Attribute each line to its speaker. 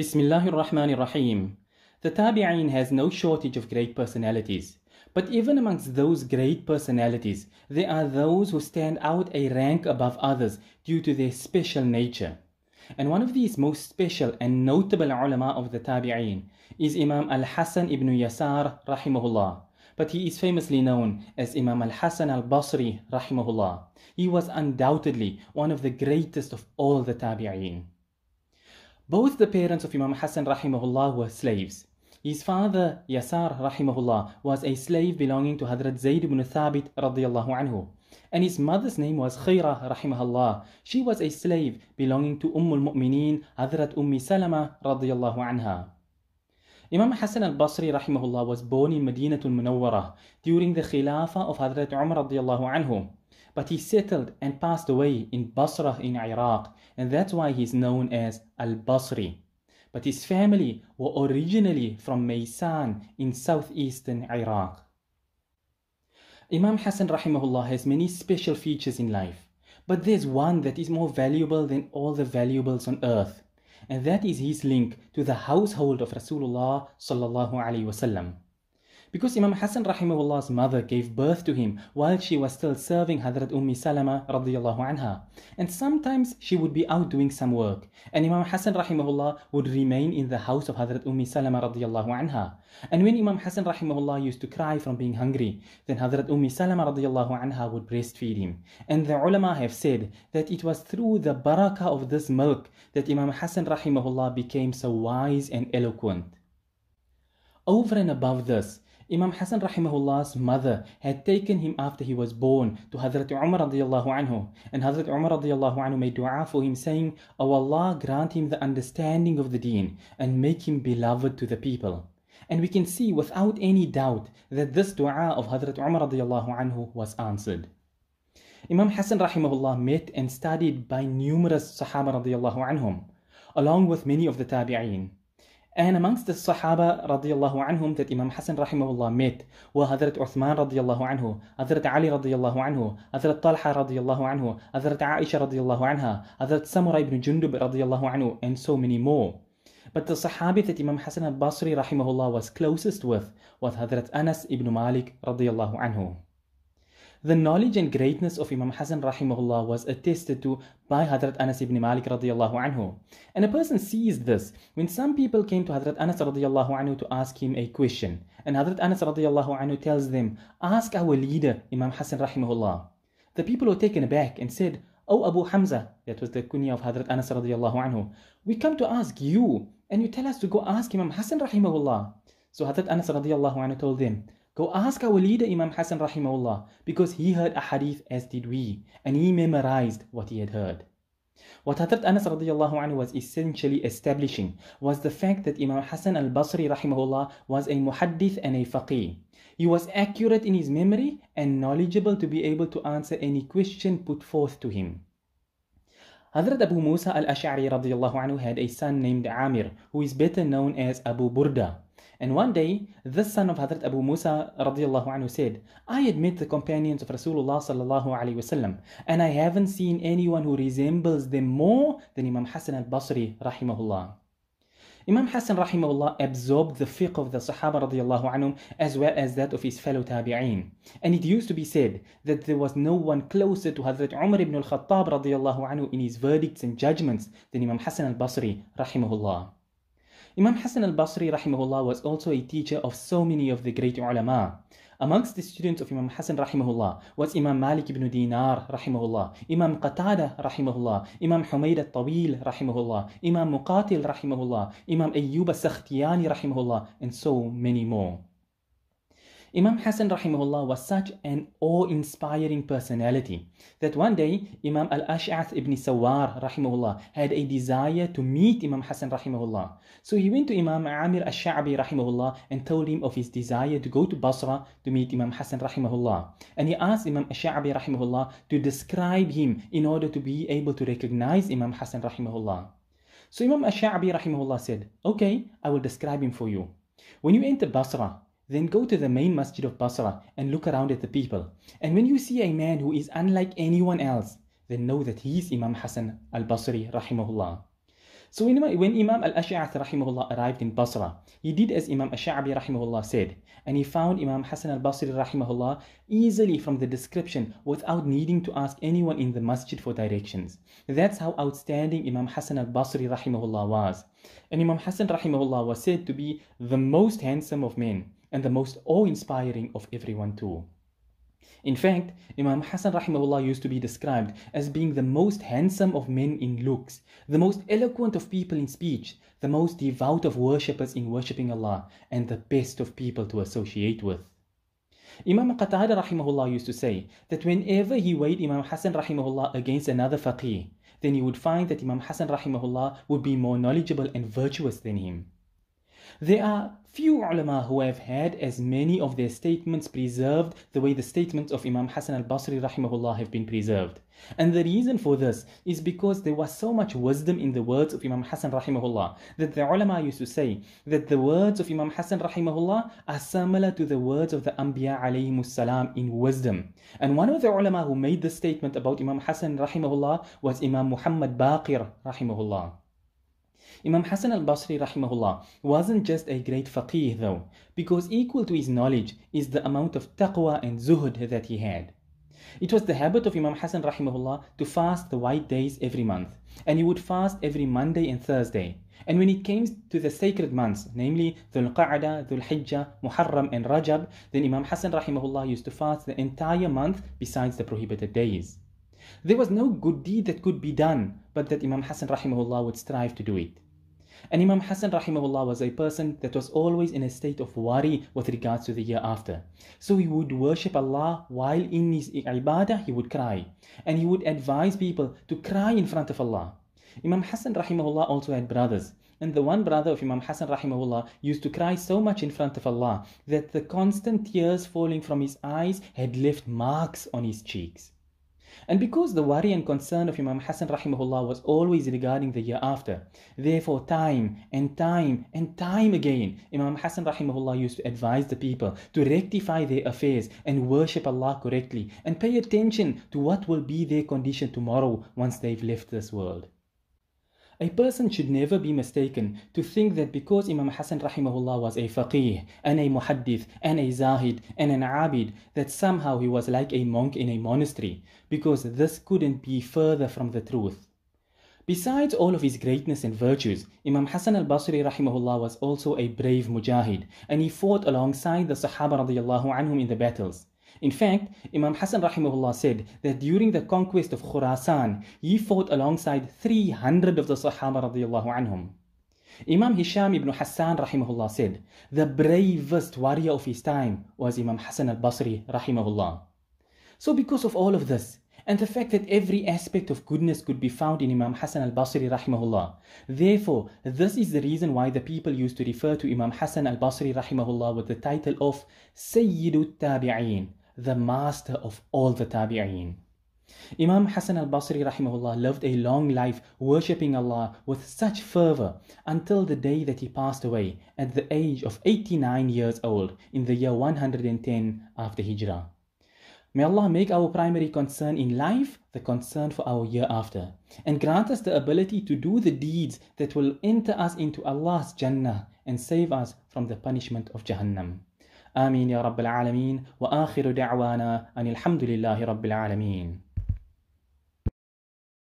Speaker 1: Bismillahir Rahmanir Rahim. The Tabi'in has no shortage of great personalities. But even amongst those great personalities, there are those who stand out a rank above others due to their special nature. And one of these most special and notable ulama of the Tabi'in is Imam al-Hasan ibn Yasar rahimahullah. But he is famously known as Imam al-Hasan al-Basri rahimahullah. He was undoubtedly one of the greatest of all the Tabi'in. Both the parents of Imam Hassan rahimahullah were slaves. His father, Yasar rahimahullah, was a slave belonging to Hadrat Zayd ibn Thabit radiyallahu anhu. And his mother's name was Khaira rahimahullah. She was a slave belonging to Umm al-Mu'mineen, Hadrat Ummi Salama radiyallahu anha. Imam Hassan al-Basri rahimahullah was born in al Munawwarah during the Khilafah of Hadrat Umar radiyallahu anhu. But he settled and passed away in Basra in Iraq, and that's why he's known as Al Basri. But his family were originally from Maysan in southeastern Iraq. Imam Hassan rahimahullah has many special features in life, but there's one that is more valuable than all the valuables on earth, and that is his link to the household of Rasulullah sallallahu alaihi wasallam. Because Imam Hassan rahimahullah's mother gave birth to him while she was still serving Hadrat Ummi Salama radiallahu anha. And sometimes she would be out doing some work. And Imam Hassan rahimahullah would remain in the house of Hadrat Ummi Salama radiallahu anha. And when Imam Hassan rahimahullah used to cry from being hungry, then Hadrat Ummi Salama radiallahu anha would breastfeed him. And the ulama have said that it was through the barakah of this milk that Imam Hassan rahimahullah became so wise and eloquent. Over and above this, Imam Hassan rahimahullah's mother had taken him after he was born to Hazrat Umar radiallahu anhu. And Hazrat Umar radiallahu anhu made dua for him saying, O oh Allah, grant him the understanding of the deen and make him beloved to the people. And we can see without any doubt that this dua of Hazrat Umar radiallahu anhu was answered. Imam Hassan rahimahullah met and studied by numerous Sahaba radiallahu anhum, along with many of the tabi'een. And amongst the Sahaba رضي الله عنهم that Imam Hassan رحمه الله met were عثمان رضي الله عنه Hazrat علي رضي الله عنه Hazrat طالحة رضي الله عنه Hazrat عائشة رضي الله عنها Hazrat سامورا بن جندب رضي الله عنه and so many more But the Sahabi that Imam Hassan al-Basri رحمه الله was closest with was Hazrat Anas ibn Malik رضي الله عنه The knowledge and greatness of Imam Hassan rahimahullah was attested to by Hadrat Anas ibn Malik radiallahu anhu. And a person sees this when some people came to Hadrat Anas radiallahu anhu to ask him a question. And Hazrat Anas radiallahu anhu tells them, ask our leader Imam Hassan rahimahullah. The people were taken aback and said, O oh, Abu Hamza, that was the kunya of Hadrat Anas radiallahu anhu, we come to ask you and you tell us to go ask Imam Hassan rahimahullah. So Hazrat Anas radiallahu anhu told them, Go ask our leader Imam Hassan rahimahullah because he heard a hadith as did we and he memorized what he had heard. What Hadrat Anas radiallahu anhu was essentially establishing was the fact that Imam Hassan al-Basri rahimahullah was a muhaddith and a faqih. He was accurate in his memory and knowledgeable to be able to answer any question put forth to him. Hazrat Abu Musa al-Ash'ari radiallahu anhu had a son named Amir who is better known as Abu Burda. And one day, this son of Hazrat Abu Musa radiallahu said, I admit the companions of Rasulullah sallallahu and I haven't seen anyone who resembles them more than Imam Hassan al-Basri rahimahullah. Imam Hassan rahimahullah absorbed the fiqh of the Sahaba radiallahu anhum as well as that of his fellow tabi'een. And it used to be said that there was no one closer to Hazrat Umar ibn al-Khattab radiallahu anhu in his verdicts and judgments than Imam Hassan al-Basri rahimahullah. Imam Hassan al-Basri rahimahullah was also a teacher of so many of the great ulama. Amongst the students of Imam Hassan rahimahullah was Imam Malik ibn Dinar rahimahullah, Imam Qatada rahimahullah, Imam Humayd al-Tawil rahimahullah, Imam Muqatil rahimahullah, Imam Ayyub al-Sakhtiyani rahimahullah, and so many more. Imam Hassan rahimahullah was such an awe-inspiring personality that one day Imam al-Ash'ath ibn Sawar rahimahullah had a desire to meet Imam Hassan rahimahullah. So he went to Imam Amir al-Sha'bi rahimahullah and told him of his desire to go to Basra to meet Imam Hassan rahimahullah. And he asked Imam al-Sha'bi rahimahullah to describe him in order to be able to recognize Imam Hassan rahimahullah. So Imam al-Sha'bi rahimahullah said, okay, I will describe him for you. When you enter Basra, then go to the main masjid of Basra and look around at the people. And when you see a man who is unlike anyone else, then know that he is Imam Hassan al-Basri rahimahullah. So when, when Imam al-Ash'ath rahimahullah arrived in Basra, he did as Imam al rahimahullah said, and he found Imam Hassan al-Basri rahimahullah easily from the description without needing to ask anyone in the masjid for directions. That's how outstanding Imam Hassan al-Basri rahimahullah was. And Imam Hassan rahimahullah was said to be the most handsome of men and the most awe-inspiring of everyone too. In fact, Imam Hassan rahimahullah used to be described as being the most handsome of men in looks, the most eloquent of people in speech, the most devout of worshippers in worshipping Allah, and the best of people to associate with. Imam Qatada rahimahullah used to say that whenever he weighed Imam Hassan rahimahullah against another faqih, then he would find that Imam Hassan rahimahullah would be more knowledgeable and virtuous than him. There are few ulama who have had as many of their statements preserved the way the statements of Imam Hassan al-Basri rahimahullah have been preserved. And the reason for this is because there was so much wisdom in the words of Imam Hassan rahimahullah that the ulama used to say that the words of Imam Hassan rahimahullah are similar to the words of the Anbiya alayhi salam in wisdom. And one of the ulama who made this statement about Imam Hassan rahimahullah was Imam Muhammad Baqir rahimahullah. Imam Hassan al-Basri rahimahullah wasn't just a great faqih though, because equal to his knowledge is the amount of taqwa and zuhud that he had. It was the habit of Imam Hassan rahimahullah to fast the white days every month, and he would fast every Monday and Thursday. And when it came to the sacred months, namely Dhul Qa'dah, Dhul Hijjah, Muharram, and Rajab, then Imam Hassan rahimahullah used to fast the entire month besides the prohibited days. There was no good deed that could be done but that Imam Hassan rahimahullah would strive to do it. And Imam Hassan rahimahullah was a person that was always in a state of worry with regards to the year after. So he would worship Allah while in his ibadah he would cry. And he would advise people to cry in front of Allah. Imam Hassan rahimahullah also had brothers. And the one brother of Imam Hassan rahimahullah used to cry so much in front of Allah that the constant tears falling from his eyes had left marks on his cheeks. And because the worry and concern of Imam Hassan rahimahullah was always regarding the year after, therefore time and time and time again, Imam Hassan rahimahullah used to advise the people to rectify their affairs and worship Allah correctly and pay attention to what will be their condition tomorrow once they've left this world. A person should never be mistaken to think that because Imam Hassan rahimahullah was a faqih and a muhaddith and a zahid and an abid that somehow he was like a monk in a monastery because this couldn't be further from the truth. Besides all of his greatness and virtues, Imam Hassan al-Basri rahimahullah was also a brave mujahid and he fought alongside the Sahaba radiallahu anhum in the battles. In fact, Imam Hassan rahimahullah said that during the conquest of Khurasan, he fought alongside 300 of the Sahaba radiallahu anhum. Imam Hisham ibn Hassan rahimahullah said, the bravest warrior of his time was Imam Hassan al-Basri rahimahullah. So because of all of this, and the fact that every aspect of goodness could be found in Imam Hassan al-Basri rahimahullah. Therefore, this is the reason why the people used to refer to Imam Hassan al-Basri rahimahullah with the title of Sayyidu Tabi'een, the master of all the tabi'een. Imam Hassan al-Basri rahimahullah lived a long life worshipping Allah with such fervor until the day that he passed away at the age of 89 years old in the year 110 after Hijrah. May Allah make our primary concern in life the concern for our hereafter and grant us the ability to do the deeds that will enter us into Allah's Jannah and save us from the punishment of Jahannam. آمين يا رب العالمين وآخر دعوانا أن الحمد لله رب العالمين